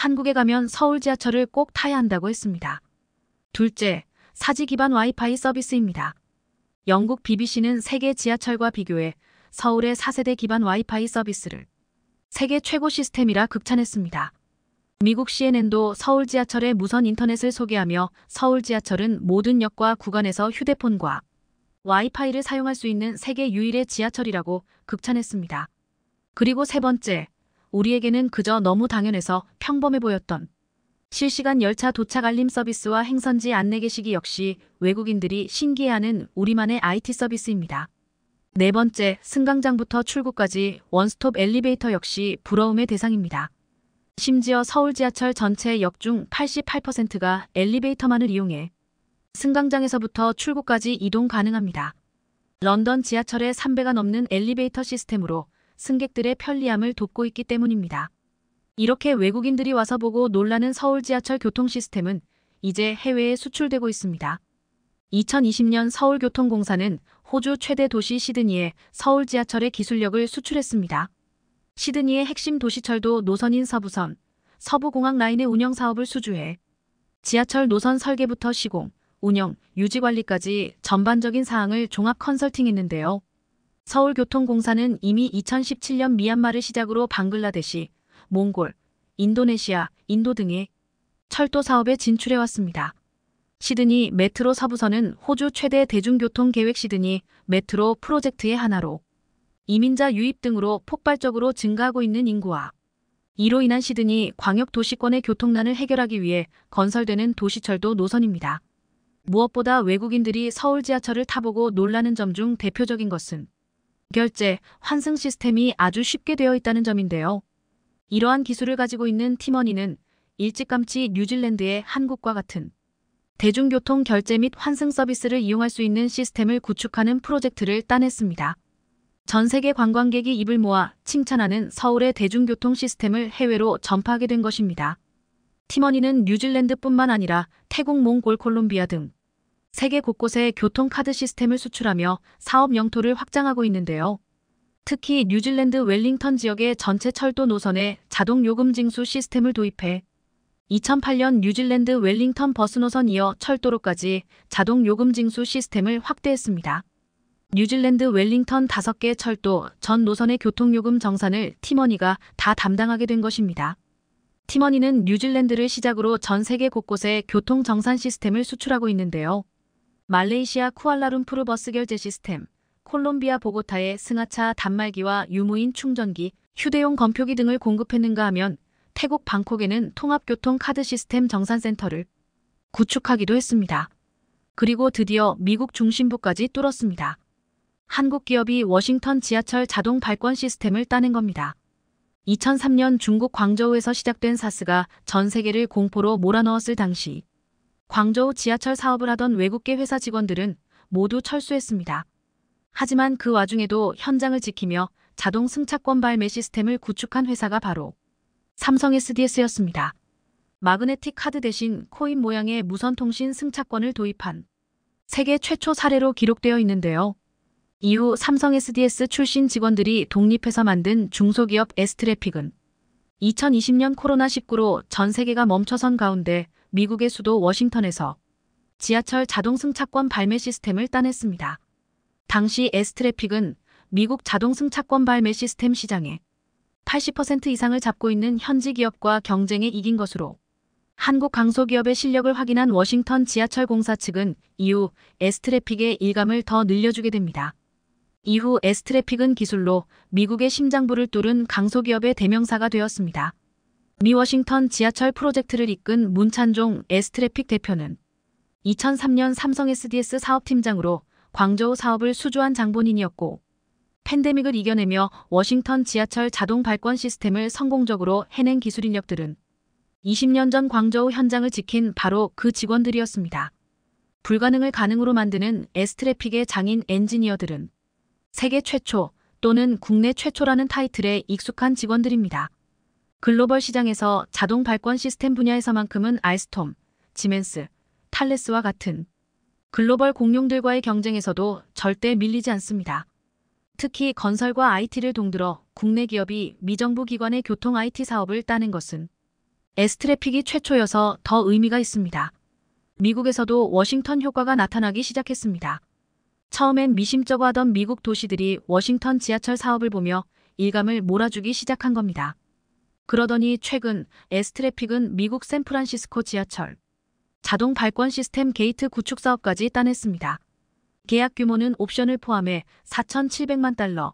한국에 가면 서울 지하철을 꼭 타야 한다고 했습니다. 둘째, 사지 기반 와이파이 서비스입니다. 영국 BBC는 세계 지하철과 비교해 서울의 4세대 기반 와이파이 서비스를 세계 최고 시스템이라 극찬했습니다. 미국 CNN도 서울 지하철의 무선 인터넷을 소개하며 서울 지하철은 모든 역과 구간에서 휴대폰과 와이파이를 사용할 수 있는 세계 유일의 지하철이라고 극찬했습니다. 그리고 세 번째, 우리에게는 그저 너무 당연해서 평범해 보였던 실시간 열차 도착 알림 서비스와 행선지 안내 게시기 역시 외국인들이 신기해하는 우리만의 IT 서비스입니다. 네 번째, 승강장부터 출구까지 원스톱 엘리베이터 역시 부러움의 대상입니다. 심지어 서울 지하철 전체 역 중 88%가 엘리베이터만을 이용해 승강장에서부터 출구까지 이동 가능합니다. 런던 지하철의 3배가 넘는 엘리베이터 시스템으로 승객들의 편리함을 돕고 있기 때문입니다. 이렇게 외국인들이 와서 보고 놀라는 서울 지하철 교통 시스템은 이제 해외에 수출되고 있습니다. 2020년 서울교통공사는 호주 최대 도시 시드니에 서울 지하철의 기술력을 수출했습니다. 시드니의 핵심 도시철도 노선인 서부선, 서부공항 라인의 운영 사업을 수주해 지하철 노선 설계부터 시공, 운영, 유지 관리까지 전반적인 사항을 종합 컨설팅했는데요. 서울교통공사는 이미 2017년 미얀마를 시작으로 방글라데시, 몽골, 인도네시아, 인도 등의 철도 사업에 진출해왔습니다. 시드니 메트로 서부선은 호주 최대 대중교통 계획 시드니 메트로 프로젝트의 하나로 이민자 유입 등으로 폭발적으로 증가하고 있는 인구와 이로 인한 시드니 광역 도시권의 교통난을 해결하기 위해 건설되는 도시철도 노선입니다. 무엇보다 외국인들이 서울 지하철을 타보고 놀라는 점 중 대표적인 것은 결제, 환승 시스템이 아주 쉽게 되어 있다는 점인데요. 이러한 기술을 가지고 있는 팀원이는 일찌감치 뉴질랜드의 한국과 같은 대중교통 결제 및 환승 서비스를 이용할 수 있는 시스템을 구축하는 프로젝트를 따냈습니다. 전 세계 관광객이 입을 모아 칭찬하는 서울의 대중교통 시스템을 해외로 전파하게 된 것입니다. 티머니는 뉴질랜드뿐만 아니라 태국, 몽골, 콜롬비아 등 세계 곳곳에 교통카드 시스템을 수출하며 사업 영토를 확장하고 있는데요. 특히 뉴질랜드 웰링턴 지역의 전체 철도 노선에 자동 요금 징수 시스템을 도입해 2008년 뉴질랜드 웰링턴 버스 노선 이어 철도로까지 자동 요금 징수 시스템을 확대했습니다. 뉴질랜드 웰링턴 5개 철도 전 노선의 교통요금 정산을 티머니가 다 담당하게 된 것입니다. 티머니는 뉴질랜드를 시작으로 전 세계 곳곳에 교통정산 시스템을 수출하고 있는데요. 말레이시아 쿠알라룸푸르 버스 결제 시스템, 콜롬비아 보고타의 승하차 단말기와 유무인 충전기, 휴대용 검표기 등을 공급했는가 하면 태국 방콕에는 통합교통 카드 시스템 정산센터를 구축하기도 했습니다. 그리고 드디어 미국 중심부까지 뚫었습니다. 한국 기업이 워싱턴 지하철 자동 발권 시스템을 따낸 겁니다. 2003년 중국 광저우에서 시작된 사스가 전 세계를 공포로 몰아넣었을 당시 광저우 지하철 사업을 하던 외국계 회사 직원들은 모두 철수했습니다. 하지만 그 와중에도 현장을 지키며 자동 승차권 발매 시스템을 구축한 회사가 바로 삼성 SDS였습니다. 마그네틱 카드 대신 코인 모양의 무선통신 승차권을 도입한 세계 최초 사례로 기록되어 있는데요. 이후 삼성 SDS 출신 직원들이 독립해서 만든 중소기업 에스트래픽은 2020년 코로나19로 전 세계가 멈춰선 가운데 미국의 수도 워싱턴에서 지하철 자동 승차권 발매 시스템을 따냈습니다. 당시 에스트래픽은 미국 자동 승차권 발매 시스템 시장에 80% 이상을 잡고 있는 현지 기업과 경쟁에 이긴 것으로 한국 강소기업의 실력을 확인한 워싱턴 지하철 공사 측은 이후 에스트래픽의 일감을 더 늘려주게 됩니다. 이후 에스트래픽은 기술로 미국의 심장부를 뚫은 강소기업의 대명사가 되었습니다. 미 워싱턴 지하철 프로젝트를 이끈 문찬종 에스트래픽 대표는 2003년 삼성 SDS 사업팀장으로 광저우 사업을 수주한 장본인이었고 팬데믹을 이겨내며 워싱턴 지하철 자동 발권 시스템을 성공적으로 해낸 기술 인력들은 20년 전 광저우 현장을 지킨 바로 그 직원들이었습니다. 불가능을 가능으로 만드는 에스트래픽의 장인 엔지니어들은 세계 최초 또는 국내 최초라는 타이틀에 익숙한 직원들입니다. 글로벌 시장에서 자동 발권 시스템 분야에서만큼은 알스톰, 지멘스, 탈레스와 같은 글로벌 공룡들과의 경쟁에서도 절대 밀리지 않습니다. 특히 건설과 IT를 동들어 국내 기업이 미정부 기관의 교통 IT 사업을 따는 것은 에스트래픽이 최초여서 더 의미가 있습니다. 미국에서도 워싱턴 효과가 나타나기 시작했습니다. 처음엔 미심쩍어 하던 미국 도시들이 워싱턴 지하철 사업을 보며 일감을 몰아주기 시작한 겁니다. 그러더니 최근 에스트래픽은 미국 샌프란시스코 지하철 자동 발권 시스템 게이트 구축 사업까지 따냈습니다. 계약 규모는 옵션을 포함해 4,700만 달러,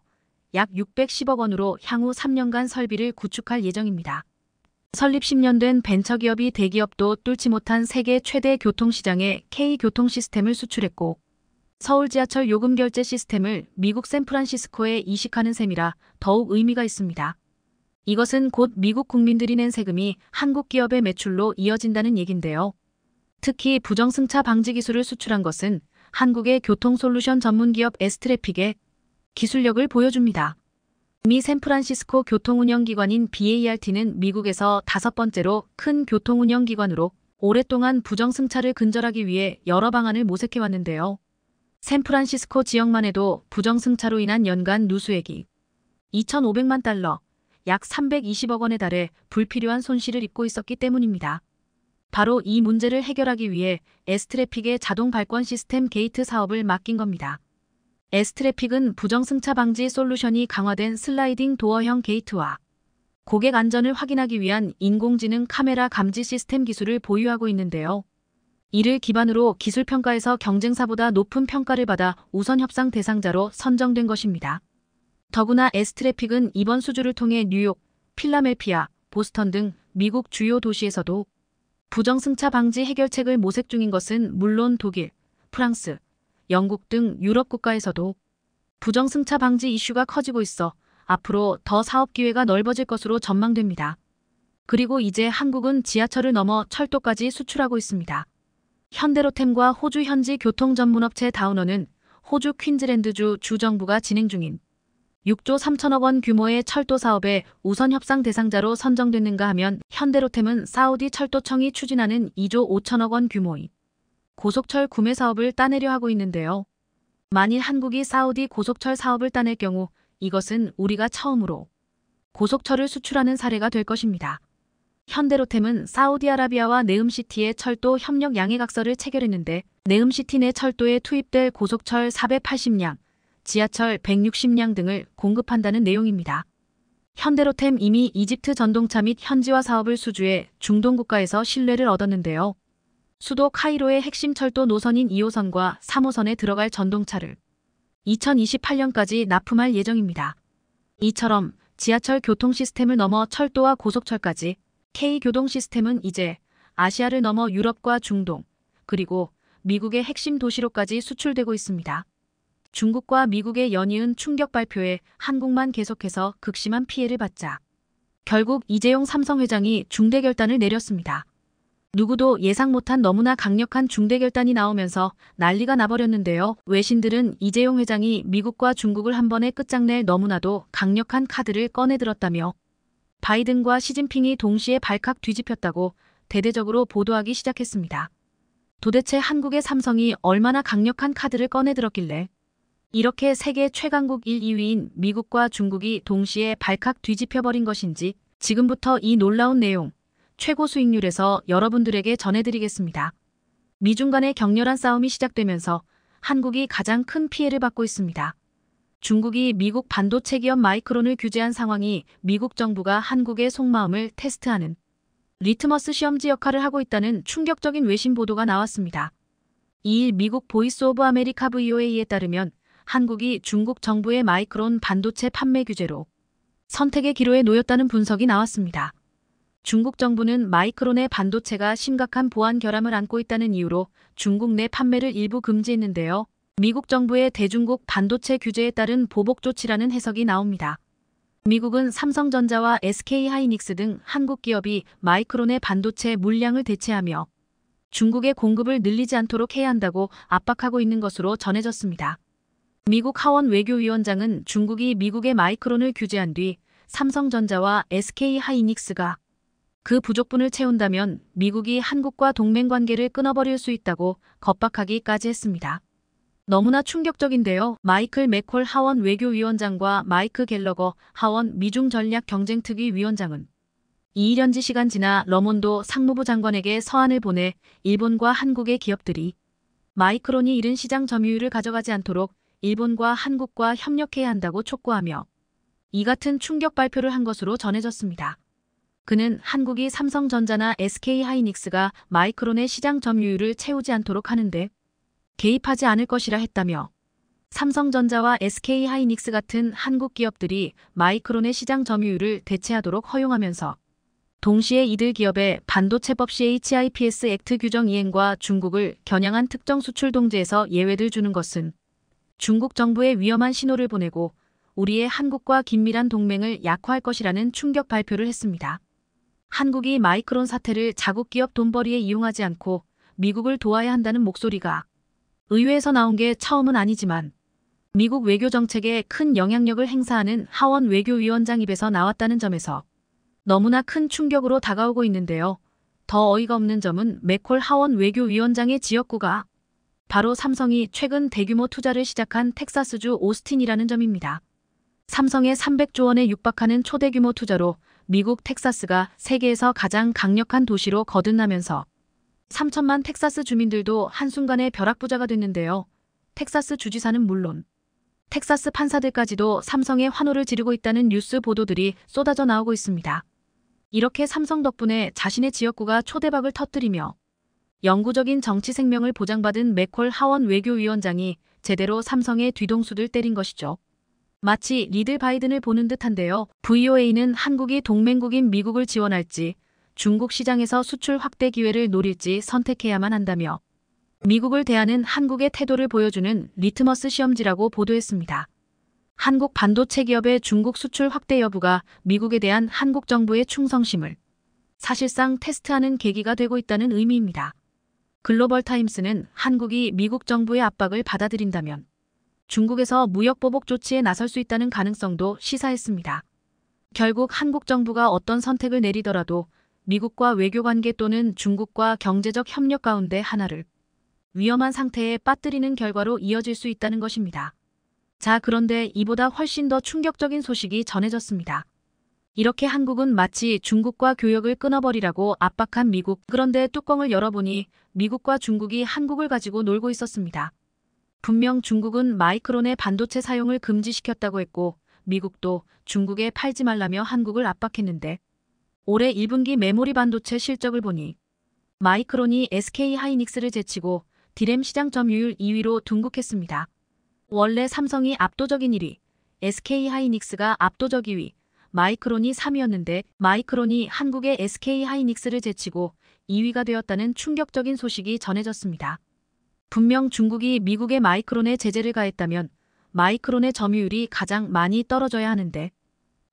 약 610억 원으로 향후 3년간 설비를 구축할 예정입니다. 설립 10년 된 벤처기업이 대기업도 뚫지 못한 세계 최대 교통시장에 K교통시스템을 수출했고 서울 지하철 요금 결제 시스템을 미국 샌프란시스코에 이식하는 셈이라 더욱 의미가 있습니다. 이것은 곧 미국 국민들이 낸 세금이 한국 기업의 매출로 이어진다는 얘긴데요. 특히 부정승차 방지 기술을 수출한 것은 한국의 교통솔루션 전문기업 에스트래픽의 기술력을 보여줍니다. 미 샌프란시스코 교통운영기관인 BART는 미국에서 다섯 번째로 큰 교통운영기관으로 오랫동안 부정승차를 근절하기 위해 여러 방안을 모색해왔는데요. 샌프란시스코 지역만 해도 부정승차로 인한 연간 누수액이 2,500만 달러, 약 320억 원에 달해 불필요한 손실을 입고 있었기 때문입니다. 바로 이 문제를 해결하기 위해 에스트래픽의 자동 발권 시스템 게이트 사업을 맡긴 겁니다. 에스트래픽은 부정승차 방지 솔루션이 강화된 슬라이딩 도어형 게이트와 고객 안전을 확인하기 위한 인공지능 카메라 감지 시스템 기술을 보유하고 있는데요. 이를 기반으로 기술평가에서 경쟁사보다 높은 평가를 받아 우선 협상 대상자로 선정된 것입니다. 더구나 에스트래픽은 이번 수주를 통해 뉴욕, 필라멜피아, 보스턴 등 미국 주요 도시에서도 부정승차 방지 해결책을 모색 중인 것은 물론 독일, 프랑스, 영국 등 유럽 국가에서도 부정승차 방지 이슈가 커지고 있어 앞으로 더 사업 기회가 넓어질 것으로 전망됩니다. 그리고 이제 한국은 지하철을 넘어 철도까지 수출하고 있습니다. 현대로템과 호주 현지 교통 전문업체 다우너는 호주 퀸즈랜드주 주정부가 진행 중인 6조 3천억 원 규모의 철도 사업에 우선 협상 대상자로 선정됐는가 하면 현대로템은 사우디 철도청이 추진하는 2조 5천억 원 규모의 고속철 구매 사업을 따내려 하고 있는데요. 만일 한국이 사우디 고속철 사업을 따낼 경우 이것은 우리가 처음으로 고속철을 수출하는 사례가 될 것입니다. 현대로템은 사우디아라비아와 네음시티의 철도 협력 양해각서를 체결했는데 네음시티 내 철도에 투입될 고속철 480량, 지하철 160량 등을 공급한다는 내용입니다. 현대로템 이미 이집트 전동차 및 현지화 사업을 수주해 중동 국가에서 신뢰를 얻었는데요. 수도 카이로의 핵심 철도 노선인 2호선과 3호선에 들어갈 전동차를 2028년까지 납품할 예정입니다. 이처럼 지하철 교통 시스템을 넘어 철도와 고속철까지 K교동 시스템은 이제 아시아를 넘어 유럽과 중동, 그리고 미국의 핵심 도시로까지 수출되고 있습니다. 중국과 미국의 연이은 충격 발표에 한국만 계속해서 극심한 피해를 받자 결국 이재용 삼성 회장이 중대 결단을 내렸습니다. 누구도 예상 못한 너무나 강력한 중대 결단이 나오면서 난리가 나버렸는데요. 외신들은 이재용 회장이 미국과 중국을 한 번에 끝장낼 너무나도 강력한 카드를 꺼내들었다며 바이든과 시진핑이 동시에 발칵 뒤집혔다고 대대적으로 보도하기 시작했습니다. 도대체 한국의 삼성이 얼마나 강력한 카드를 꺼내들었길래 이렇게 세계 최강국 1, 2위인 미국과 중국이 동시에 발칵 뒤집혀버린 것인지 지금부터 이 놀라운 내용 최고 수익률에서 여러분들에게 전해드리겠습니다. 미중 간의 격렬한 싸움이 시작되면서 한국이 가장 큰 피해를 받고 있습니다. 중국이 미국 반도체 기업 마이크론을 규제한 상황이 미국 정부가 한국의 속마음을 테스트하는 리트머스 시험지 역할을 하고 있다는 충격적인 외신 보도가 나왔습니다. 2일 미국 보이스 오브 아메리카 VOA에 따르면 한국이 중국 정부의 마이크론 반도체 판매 규제로 선택의 기로에 놓였다는 분석이 나왔습니다. 중국 정부는 마이크론의 반도체가 심각한 보안 결함을 안고 있다는 이유로 중국 내 판매를 일부 금지했는데요. 미국 정부의 대중국 반도체 규제에 따른 보복 조치라는 해석이 나옵니다. 미국은 삼성전자와 SK하이닉스 등 한국 기업이 마이크론의 반도체 물량을 대체하며 중국의 공급을 늘리지 않도록 해야 한다고 압박하고 있는 것으로 전해졌습니다. 미국 하원 외교위원장은 중국이 미국의 마이크론을 규제한 뒤 삼성전자와 SK하이닉스가 그 부족분을 채운다면 미국이 한국과 동맹관계를 끊어버릴 수 있다고 겁박하기까지 했습니다. 너무나 충격적인데요. 마이클 맥콜 하원 외교위원장과 마이크 갤러거 하원 미중전략경쟁특위 위원장은 2일연지 시간 지나 러몬도 상무부 장관에게 서한을 보내 일본과 한국의 기업들이 마이크론이 잃은 시장 점유율을 가져가지 않도록 일본과 한국과 협력해야 한다고 촉구하며 이 같은 충격 발표를 한 것으로 전해졌습니다. 그는 한국이 삼성전자나 SK하이닉스가 마이크론의 시장 점유율을 채우지 않도록 하는데 개입하지 않을 것이라 했다며 삼성전자와 SK하이닉스 같은 한국 기업들이 마이크론의 시장 점유율을 대체하도록 허용하면서 동시에 이들 기업의 반도체법 CHIPS 액트 규정 이행과 중국을 겨냥한 특정 수출 동지에서 예외를 주는 것은 중국 정부에 위험한 신호를 보내고 우리의 한국과 긴밀한 동맹을 약화할 것이라는 충격 발표를 했습니다. 한국이 마이크론 사태를 자국 기업 돈벌이에 이용하지 않고 미국을 도와야 한다는 목소리가 의회에서 나온 게 처음은 아니지만 미국 외교 정책에 큰 영향력을 행사하는 하원 외교위원장 입에서 나왔다는 점에서 너무나 큰 충격으로 다가오고 있는데요. 더 어이가 없는 점은 맥콜 하원 외교위원장의 지역구가 바로 삼성이 최근 대규모 투자를 시작한 텍사스주 오스틴이라는 점입니다. 삼성의 300조 원에 육박하는 초대규모 투자로 미국 텍사스가 세계에서 가장 강력한 도시로 거듭나면서 3천만 텍사스 주민들도 한순간에 벼락부자가 됐는데요. 텍사스 주지사는 물론 텍사스 판사들까지도 삼성의 환호를 지르고 있다는 뉴스 보도들이 쏟아져 나오고 있습니다. 이렇게 삼성 덕분에 자신의 지역구가 초대박을 터뜨리며 영구적인 정치 생명을 보장받은 맥콜 하원 외교위원장이 제대로 삼성의 뒤통수를 때린 것이죠. 마치 리들 바이든을 보는 듯한데요. VOA는 한국이 동맹국인 미국을 지원할지 중국 시장에서 수출 확대 기회를 노릴지 선택해야만 한다며 미국을 대하는 한국의 태도를 보여주는 리트머스 시험지라고 보도했습니다. 한국 반도체 기업의 중국 수출 확대 여부가 미국에 대한 한국 정부의 충성심을 사실상 테스트하는 계기가 되고 있다는 의미입니다. 글로벌 타임스는 한국이 미국 정부의 압박을 받아들인다면 중국에서 무역 보복 조치에 나설 수 있다는 가능성도 시사했습니다. 결국 한국 정부가 어떤 선택을 내리더라도 미국과 외교관계 또는 중국과 경제적 협력 가운데 하나를 위험한 상태에 빠뜨리는 결과로 이어질 수 있다는 것입니다. 자 그런데 이보다 훨씬 더 충격적인 소식이 전해졌습니다. 이렇게 한국은 마치 중국과 교역을 끊어버리라고 압박한 미국. 그런데 뚜껑을 열어보니 미국과 중국이 한국을 가지고 놀고 있었습니다. 분명 중국은 마이크론의 반도체 사용을 금지시켰다고 했고 미국도 중국에 팔지 말라며 한국을 압박했는데 올해 1분기 메모리 반도체 실적을 보니 마이크론이 SK 하이닉스를 제치고 디램 시장 점유율 2위로 둥국했습니다. 원래 삼성이 압도적인 1위, SK 하이닉스가 압도적 2위, 마이크론이 3위였는데 마이크론이 한국의 SK 하이닉스를 제치고 2위가 되었다는 충격적인 소식이 전해졌습니다. 분명 중국이 미국의 마이크론에 제재를 가했다면 마이크론의 점유율이 가장 많이 떨어져야 하는데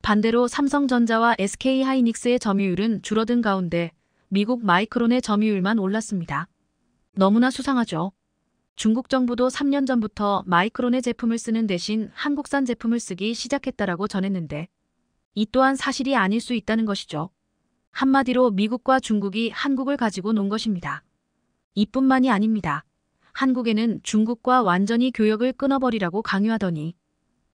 반대로 삼성전자와 SK 하이닉스의 점유율은 줄어든 가운데 미국 마이크론의 점유율만 올랐습니다. 너무나 수상하죠. 중국 정부도 3년 전부터 마이크론의 제품을 쓰는 대신 한국산 제품을 쓰기 시작했다라고 전했는데 이 또한 사실이 아닐 수 있다는 것이죠. 한마디로 미국과 중국이 한국을 가지고 논 것입니다. 이뿐만이 아닙니다. 한국에는 중국과 완전히 교역을 끊어버리라고 강요하더니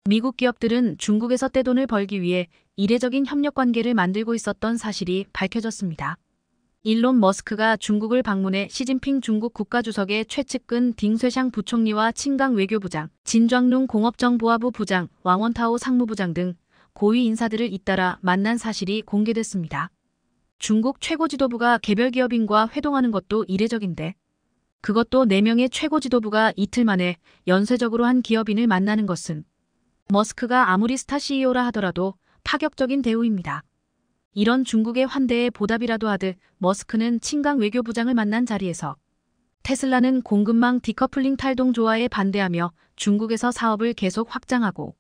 미국 기업들은 중국에서 떼돈을 벌기 위해 이례적인 협력 관계를 만들고 있었던 사실이 밝혀졌습니다. 일론 머스크가 중국을 방문해 시진핑 중국 국가주석의 최측근 딩쇠샹 부총리와 친강 외교부장, 진정룽 공업정보화부 부장, 왕원타오 상무부장 등 고위 인사들을 잇따라 만난 사실이 공개됐습니다. 중국 최고 지도부가 개별 기업인과 회동하는 것도 이례적인데 그것도 4명의 최고 지도부가 이틀 만에 연쇄적으로 한 기업인을 만나는 것은 머스크가 아무리 스타 CEO라 하더라도 파격적인 대우입니다. 이런 중국의 환대에 보답이라도 하듯 머스크는 친강 외교부장을 만난 자리에서 테슬라는 공급망 디커플링 탈동 조화에 반대하며 중국에서 사업을 계속 확장하고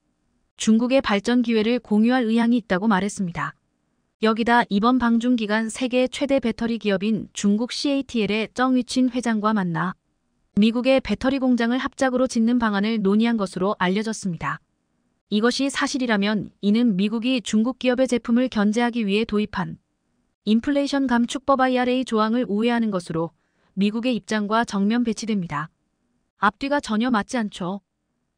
중국의 발전 기회를 공유할 의향이 있다고 말했습니다. 여기다 이번 방중 기간 세계 최대 배터리 기업인 중국 CATL의 정위친 회장과 만나 미국의 배터리 공장을 합작으로 짓는 방안을 논의한 것으로 알려졌습니다. 이것이 사실이라면 이는 미국이 중국 기업의 제품을 견제하기 위해 도입한 인플레이션 감축법 IRA 조항을 우회하는 것으로 미국의 입장과 정면 배치됩니다. 앞뒤가 전혀 맞지 않죠.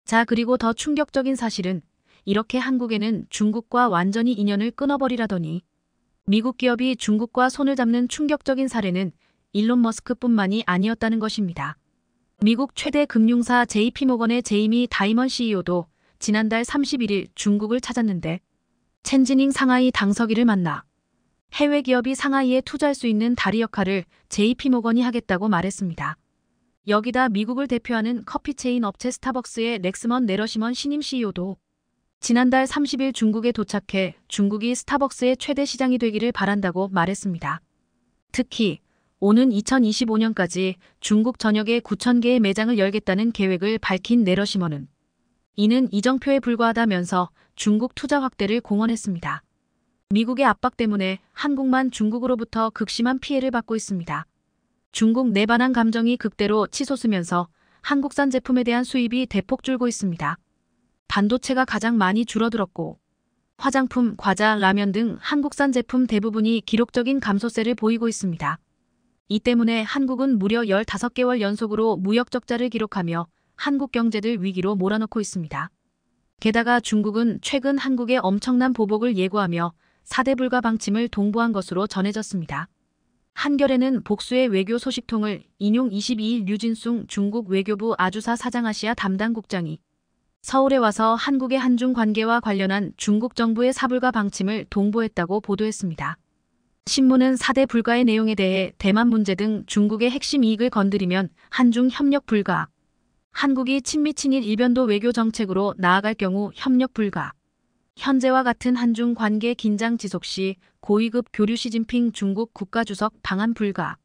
자 그리고 더 충격적인 사실은 이렇게 한국에는 중국과 완전히 인연을 끊어버리라더니 미국 기업이 중국과 손을 잡는 충격적인 사례는 일론 머스크뿐만이 아니었다는 것입니다. 미국 최대 금융사 JP모건의 제이미 다이먼 CEO도 지난달 31일 중국을 찾았는데 첸지닝 상하이 당서기를 만나 해외 기업이 상하이에 투자할 수 있는 다리 역할을 JP모건이 하겠다고 말했습니다. 여기다 미국을 대표하는 커피 체인 업체 스타벅스의 렉스먼 네러시먼 신임 CEO도 지난달 30일 중국에 도착해 중국이 스타벅스의 최대 시장이 되기를 바란다고 말했습니다. 특히 오는 2025년까지 중국 전역에 9,000개의 매장을 열겠다는 계획을 밝힌 네러시머는 이는 이정표에 불과하다면서 중국 투자 확대를 공언했습니다. 미국의 압박 때문에 한국만 중국으로부터 극심한 피해를 받고 있습니다. 중국 내반한 감정이 극대로 치솟으면서 한국산 제품에 대한 수입이 대폭 줄고 있습니다. 반도체가 가장 많이 줄어들었고 화장품, 과자, 라면 등 한국산 제품 대부분이 기록적인 감소세를 보이고 있습니다. 이 때문에 한국은 무려 15개월 연속으로 무역적자를 기록하며 한국 경제를 위기로 몰아넣고 있습니다. 게다가 중국은 최근 한국의 엄청난 보복을 예고하며 4대 불가 방침을 동부한 것으로 전해졌습니다. 한겨레는 복수의 외교 소식통을 인용 22일 류진숭 중국 외교부 아주사 사장아시아 담당국장이 서울에 와서 한국의 한중 관계와 관련한 중국 정부의 사불가 방침을 동보했다고 보도했습니다. 신문은 4대 불가의 내용에 대해 대만 문제 등 중국의 핵심 이익을 건드리면 한중 협력 불가, 한국이 친미 친일 이변도 외교 정책으로 나아갈 경우 협력 불가, 현재와 같은 한중 관계 긴장 지속 시 고위급 교류 시진핑 중국 국가주석 방한 불가,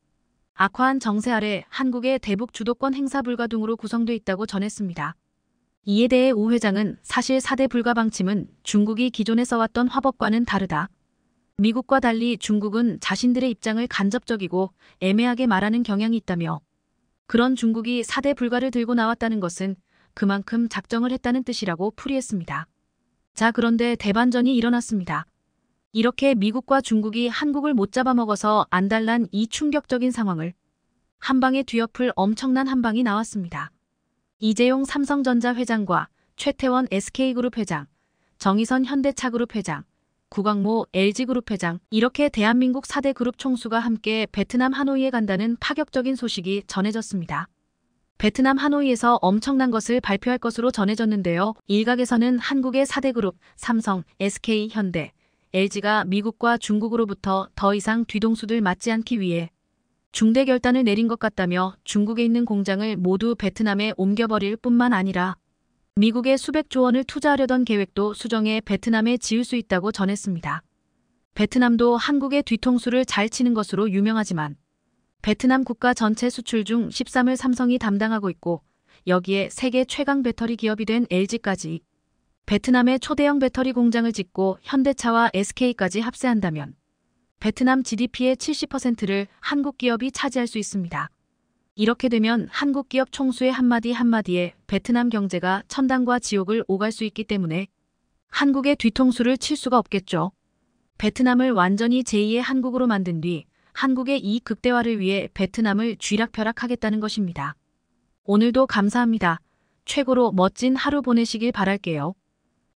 악화한 정세 아래 한국의 대북 주도권 행사 불가 등으로 구성돼 있다고 전했습니다. 이에 대해 우 회장은 사실 4대 불가 방침은 중국이 기존에 써왔던 화법과는 다르다. 미국과 달리 중국은 자신들의 입장을 간접적이고 애매하게 말하는 경향이 있다며 그런 중국이 4대 불가를 들고 나왔다는 것은 그만큼 작정을 했다는 뜻이라고 풀이했습니다. 자 그런데 대반전이 일어났습니다. 이렇게 미국과 중국이 한국을 못 잡아먹어서 안달난 이 충격적인 상황을 한방에 뒤엎을 엄청난 한방이 나왔습니다. 이재용 삼성전자 회장과 최태원 SK그룹 회장, 정의선 현대차그룹 회장, 구광모 LG그룹 회장 이렇게 대한민국 4대 그룹 총수가 함께 베트남 하노이에 간다는 파격적인 소식이 전해졌습니다. 베트남 하노이에서 엄청난 것을 발표할 것으로 전해졌는데요. 일각에서는 한국의 4대 그룹 삼성, SK, 현대, LG가 미국과 중국으로부터 더 이상 뒤동수들 맞지 않기 위해 중대 결단을 내린 것 같다며 중국에 있는 공장을 모두 베트남에 옮겨버릴 뿐만 아니라 미국의 수백조 원을 투자하려던 계획도 수정해 베트남에 지을 수 있다고 전했습니다. 베트남도 한국의 뒤통수를 잘 치는 것으로 유명하지만 베트남 국가 전체 수출 중 13을 삼성이 담당하고 있고 여기에 세계 최강 배터리 기업이 된 LG까지 베트남의 초대형 배터리 공장을 짓고 현대차와 SK까지 합세한다면 베트남 GDP의 70%를 한국 기업이 차지할 수 있습니다. 이렇게 되면 한국 기업 총수의 한마디 한마디에 베트남 경제가 천당과 지옥을 오갈 수 있기 때문에 한국의 뒤통수를 칠 수가 없겠죠. 베트남을 완전히 제2의 한국으로 만든 뒤 한국의 이 극대화를 위해 베트남을 쥐락펴락하겠다는 것입니다. 오늘도 감사합니다. 최고로 멋진 하루 보내시길 바랄게요.